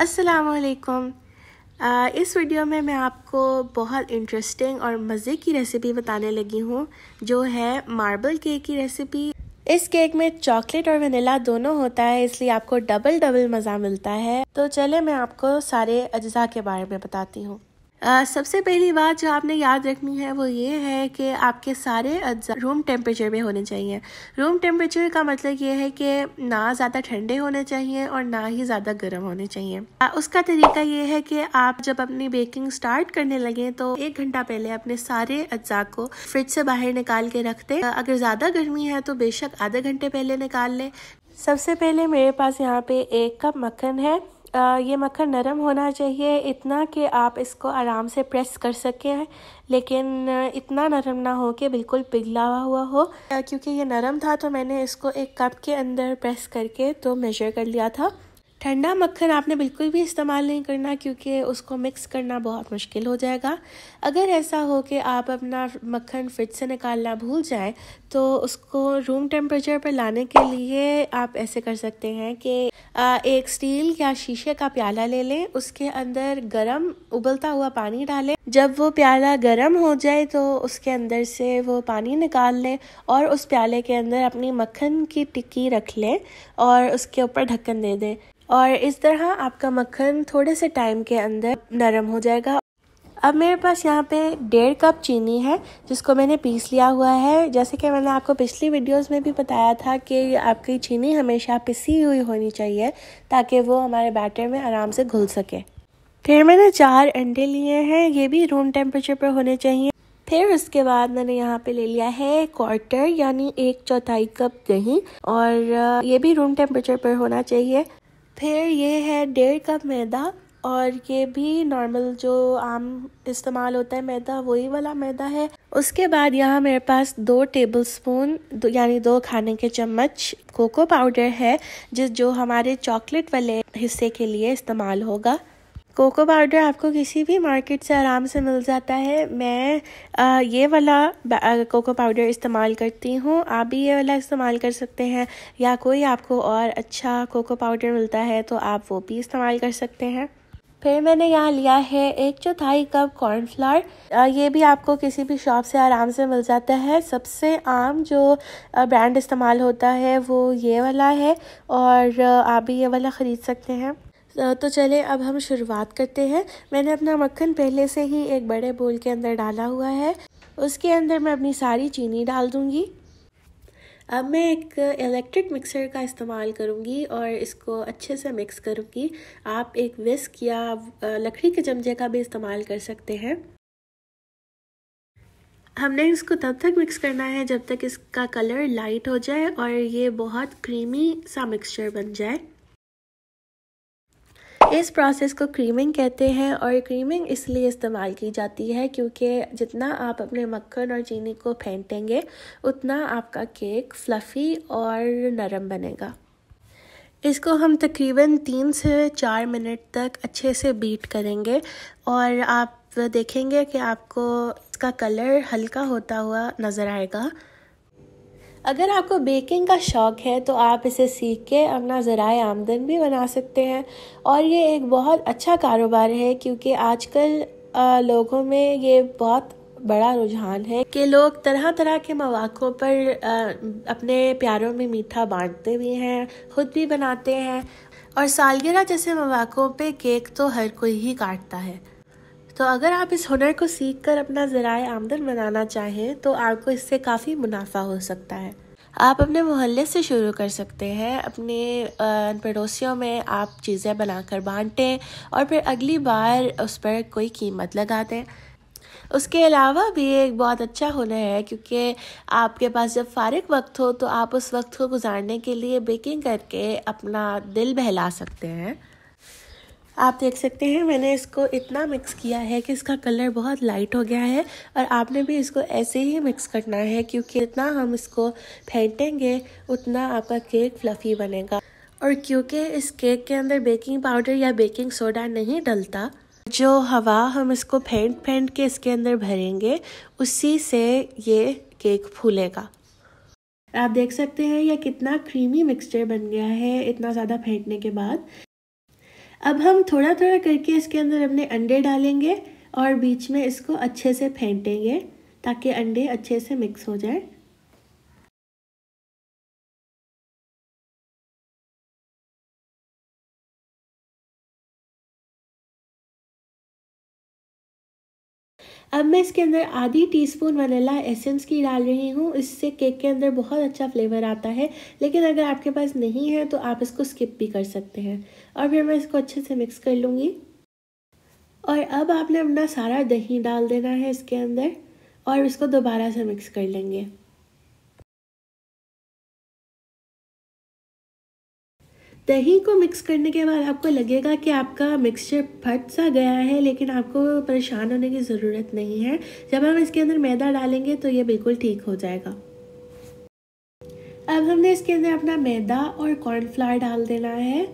असलकम इस वीडियो में मैं आपको बहुत इंटरेस्टिंग और मज़े की रेसिपी बताने लगी हूँ जो है मार्बल केक की रेसिपी इस केक में चॉकलेट और वनीला दोनों होता है इसलिए आपको डबल डबल मज़ा मिलता है तो चले मैं आपको सारे अज्जा के बारे में बताती हूँ Uh, सबसे पहली बात जो आपने याद रखनी है वो ये है कि आपके सारे अज्जा रूम टेम्परेचर में होने चाहिए रूम टेम्परेचर का मतलब ये है कि ना ज़्यादा ठंडे होने चाहिए और ना ही ज़्यादा गर्म होने चाहिए uh, उसका तरीका ये है कि आप जब अपनी बेकिंग स्टार्ट करने लगे तो एक घंटा पहले अपने सारे अज्जा को फ्रिज से बाहर निकाल के रख दें uh, अगर ज़्यादा गर्मी है तो बेशक आधे घंटे पहले निकाल लें सबसे पहले मेरे पास यहाँ पे एक कप मक्खन है ये मक्खन नरम होना चाहिए इतना कि आप इसको आराम से प्रेस कर सकें लेकिन इतना नरम ना हो कि बिल्कुल पिघला हुआ हो क्योंकि ये नरम था तो मैंने इसको एक कप के अंदर प्रेस करके तो मेजर कर लिया था ठंडा मक्खन आपने बिल्कुल भी इस्तेमाल नहीं करना क्योंकि उसको मिक्स करना बहुत मुश्किल हो जाएगा अगर ऐसा हो कि आप अपना मक्खन फ्रिज से निकालना भूल जाएं तो उसको रूम टेम्परेचर पर लाने के लिए आप ऐसे कर सकते हैं कि एक स्टील या शीशे का प्याला ले लें उसके अंदर गरम उबलता हुआ पानी डालें जब वो प्याला गर्म हो जाए तो उसके अंदर से वो पानी निकाल लें और उस प्याले के अंदर अपनी मक्खन की टिक्की रख लें और उसके ऊपर ढक्कन दे दें और इस तरह आपका मक्खन थोड़े से टाइम के अंदर नरम हो जाएगा अब मेरे पास यहाँ पे डेढ़ कप चीनी है जिसको मैंने पीस लिया हुआ है जैसे कि मैंने आपको पिछली वीडियोस में भी बताया था कि आपकी चीनी हमेशा पिसी हुई होनी चाहिए ताकि वो हमारे बैटर में आराम से घुल सके फिर मैंने चार अंडे लिए हैं ये भी रूम टेम्परेचर पर होने चाहिए फिर उसके बाद मैंने यहाँ पे ले लिया है क्वार्टर यानी एक चौथाई कप दही और ये भी रूम टेम्परेचर पर होना चाहिए फिर ये है डेढ़ कप मैदा और ये भी नॉर्मल जो आम इस्तेमाल होता है मैदा वही वाला मैदा है उसके बाद यहाँ मेरे पास दो टेबल स्पून यानी दो खाने के चम्मच कोको पाउडर है जिस जो हमारे चॉकलेट वाले हिस्से के लिए इस्तेमाल होगा कोको पाउडर आपको किसी भी मार्केट से आराम से मिल जाता है मैं आ, ये वाला कोको पाउडर इस्तेमाल करती हूँ आप भी ये वाला इस्तेमाल कर सकते हैं या कोई आपको और अच्छा कोको पाउडर मिलता है तो आप वो भी इस्तेमाल कर सकते हैं फिर मैंने यहाँ लिया है एक चौथाई कप कॉर्नफ्लावर ये भी आपको किसी भी शॉप से आराम से मिल जाता है सबसे आम जो ब्रांड इस्तेमाल होता है वो ये वाला है और आप भी ये वाला ख़रीद सकते हैं तो चले अब हम शुरुआत करते हैं मैंने अपना मक्खन पहले से ही एक बड़े बोल के अंदर डाला हुआ है उसके अंदर मैं अपनी सारी चीनी डाल दूँगी अब मैं एक इलेक्ट्रिक मिक्सर का इस्तेमाल करूँगी और इसको अच्छे से मिक्स करूँगी आप एक विस्क या लकड़ी के चमचे का भी इस्तेमाल कर सकते हैं हमने इसको तब तक मिक्स करना है जब तक इसका कलर लाइट हो जाए और ये बहुत क्रीमी सा मिक्सचर बन जाए इस प्रोसेस को क्रीमिंग कहते हैं और क्रीमिंग इसलिए इस्तेमाल की जाती है क्योंकि जितना आप अपने मक्खन और चीनी को फेंटेंगे उतना आपका केक फ्लफ़ी और नरम बनेगा इसको हम तकरीबन तीन से चार मिनट तक अच्छे से बीट करेंगे और आप देखेंगे कि आपको इसका कलर हल्का होता हुआ नज़र आएगा अगर आपको बेकिंग का शौक़ है तो आप इसे सीख के अपना ज़रा आमदन भी बना सकते हैं और ये एक बहुत अच्छा कारोबार है क्योंकि आजकल लोगों में ये बहुत बड़ा रुझान है कि लोग तरह तरह के मौाक़ों पर अपने प्यारों में मीठा बांटते भी हैं ख़ुद भी बनाते हैं और सालगिरह जैसे मौाक़ों पे केक तो हर कोई ही काटता है तो अगर आप इस हुनर को सीख कर अपना ज़रा आमदन बनाना चाहें तो आपको इससे काफ़ी मुनाफा हो सकता है आप अपने मोहल्ले से शुरू कर सकते हैं अपने पड़ोसियों में आप चीज़ें बनाकर बांटें और फिर अगली बार उस पर कोई कीमत लगा दें उसके अलावा भी एक बहुत अच्छा हुनर है क्योंकि आपके पास जब फारग वक्त हो तो आप उस वक्त को गुजारने के लिए बेकिंग करके अपना दिल बहला सकते हैं आप देख सकते हैं मैंने इसको इतना मिक्स किया है कि इसका कलर बहुत लाइट हो गया है और आपने भी इसको ऐसे ही मिक्स करना है क्योंकि जितना हम इसको फेंटेंगे उतना आपका केक फ्लफ़ी बनेगा और क्योंकि इस केक के अंदर बेकिंग पाउडर या बेकिंग सोडा नहीं डलता जो हवा हम इसको फेंट फेंट के इसके अंदर भरेंगे उसी से ये केक फूलेगा आप देख सकते हैं यह कितना क्रीमी मिक्सचर बन गया है इतना ज़्यादा फेंटने के बाद अब हम थोड़ा थोड़ा करके इसके अंदर अपने अंडे डालेंगे और बीच में इसको अच्छे से फेंटेंगे ताकि अंडे अच्छे से मिक्स हो जाए अब मैं इसके अंदर आधी टीस्पून वनीला एसेंस की डाल रही हूँ इससे केक के अंदर बहुत अच्छा फ्लेवर आता है लेकिन अगर आपके पास नहीं है तो आप इसको स्किप भी कर सकते हैं और फिर मैं इसको अच्छे से मिक्स कर लूँगी और अब आपने अपना सारा दही डाल देना है इसके अंदर और इसको दोबारा से मिक्स कर लेंगे दही को मिक्स करने के बाद आपको लगेगा कि आपका मिक्सचर फट सा गया है लेकिन आपको परेशान होने की ज़रूरत नहीं है जब हम इसके अंदर मैदा डालेंगे तो ये बिल्कुल ठीक हो जाएगा अब हमने इसके अंदर अपना मैदा और कॉर्नफ्लावर डाल देना है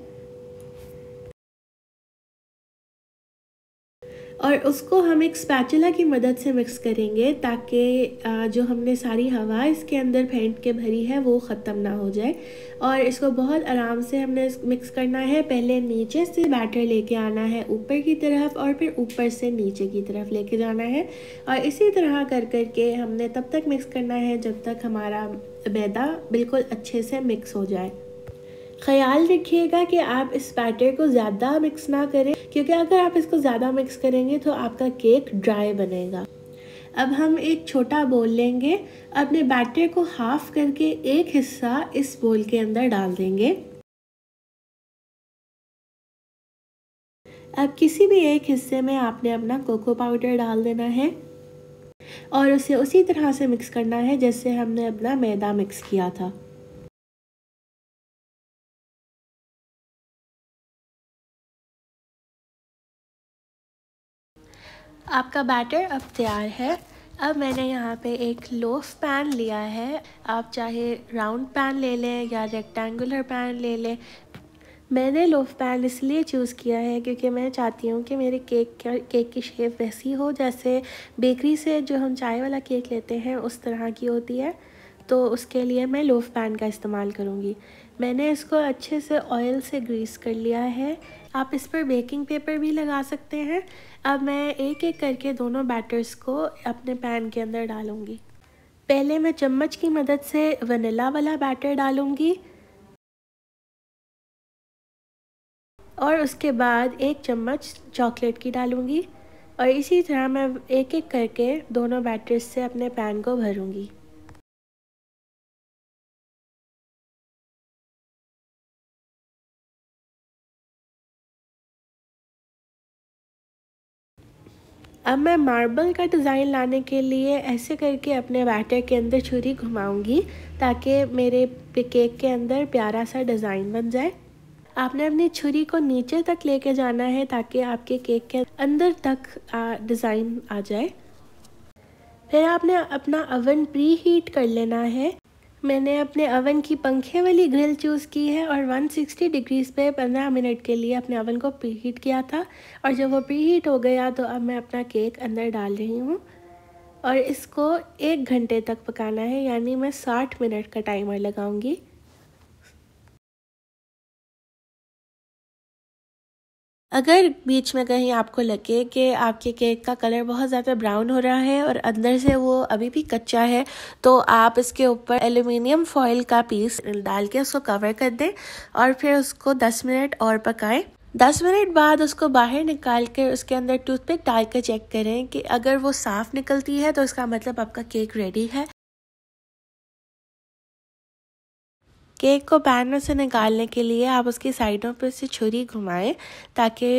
और उसको हम एक स्पैचुला की मदद से मिक्स करेंगे ताकि जो हमने सारी हवा इसके अंदर फेंट के भरी है वो ख़त्म ना हो जाए और इसको बहुत आराम से हमने मिक्स करना है पहले नीचे से बैटर लेके आना है ऊपर की तरफ और फिर ऊपर से नीचे की तरफ लेके जाना है और इसी तरह कर कर के हमने तब तक मिक्स करना है जब तक हमारा मैदा बिल्कुल अच्छे से मिक्स हो जाए ख्याल रखिएगा कि आप इस बैटर को ज़्यादा मिक्स ना करें क्योंकि अगर आप इसको ज़्यादा मिक्स करेंगे तो आपका केक ड्राई बनेगा अब हम एक छोटा बोल लेंगे अपने बैटर को हाफ करके एक हिस्सा इस बोल के अंदर डाल देंगे अब किसी भी एक हिस्से में आपने अपना कोको पाउडर डाल देना है और उसे उसी तरह से मिक्स करना है जैसे हमने अपना मैदा मिक्स किया था आपका बैटर अब तैयार है अब मैंने यहाँ पे एक लोफ पैन लिया है आप चाहे राउंड पैन ले लें या रेक्टेंगुलर पैन ले लें मैंने लोफ पैन इसलिए चूज़ किया है क्योंकि मैं चाहती हूँ कि मेरे केक का केक की शेप वैसी हो जैसे बेकरी से जो हम चाय वाला केक लेते हैं उस तरह की होती है तो उसके लिए मैं लोफ पैन का इस्तेमाल करूँगी मैंने इसको अच्छे से ऑयल से ग्रीस कर लिया है आप इस पर बेकिंग पेपर भी लगा सकते हैं अब मैं एक एक करके दोनों बैटर्स को अपने पैन के अंदर डालूँगी पहले मैं चम्मच की मदद से वनीला वाला बैटर डालूँगी और उसके बाद एक चम्मच चॉकलेट की डालूँगी और इसी तरह मैं एक एक करके दोनों बैटर्स से अपने पैन को भरूँगी अब मैं मार्बल का डिज़ाइन लाने के लिए ऐसे करके अपने बैटर के अंदर छुरी घुमाऊंगी ताकि मेरे केक के अंदर प्यारा सा डिज़ाइन बन जाए आपने अपनी छुरी को नीचे तक लेके जाना है ताकि आपके केक के अंदर तक डिज़ाइन आ जाए फिर आपने अपना अवन प्री हीट कर लेना है मैंने अपने अवन की पंखे वाली ग्रिल चूज़ की है और 160 डिग्रीज़ पे 15 मिनट के लिए अपने अवन को प्री हीट किया था और जब वो प्री हीट हो गया तो अब मैं अपना केक अंदर डाल रही हूँ और इसको एक घंटे तक पकाना है यानी मैं 60 मिनट का टाइमर लगाऊंगी अगर बीच में कहीं आपको लगे कि आपके केक का कलर बहुत ज़्यादा ब्राउन हो रहा है और अंदर से वो अभी भी कच्चा है तो आप इसके ऊपर एल्यूमिनियम फॉइल का पीस डाल के उसको कवर कर दें और फिर उसको 10 मिनट और पकाएं दस मिनट बाद उसको बाहर निकाल कर उसके अंदर टूथपिक डाल कर चेक करें कि अगर वो साफ़ निकलती है तो इसका मतलब आपका केक रेडी है केक को पैन से निकालने के लिए आप उसकी साइडों पर से छुरी घुमाएं ताकि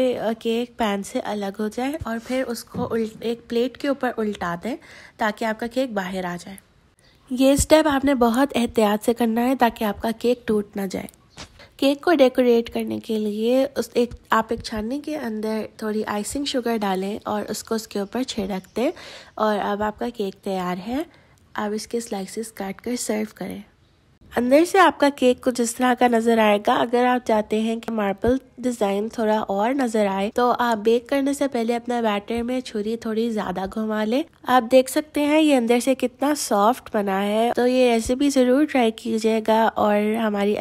केक पैन से अलग हो जाए और फिर उसको उल्ट एक प्लेट के ऊपर उल्टा दें ताकि आपका केक बाहर आ जाए ये स्टेप आपने बहुत एहतियात से करना है ताकि आपका केक टूट ना जाए केक को डेकोरेट करने के लिए उस एक आप एक छानी के अंदर थोड़ी आइसिंग शुगर डालें और उसको उसके ऊपर छिड़क दें और अब आपका केक तैयार है आप इसके स्लाइसेस काट कर सर्व करें अंदर से आपका केक कुछ इस तरह का नजर आएगा अगर आप चाहते हैं कि मार्बल डिजाइन थोड़ा और नजर आए तो आप बेक करने से पहले अपना बैटर में छुरी थोड़ी ज्यादा घुमा लें आप देख सकते हैं ये अंदर से कितना सॉफ्ट बना है तो ये रेसिपी जरूर ट्राई कीजिएगा और हमारी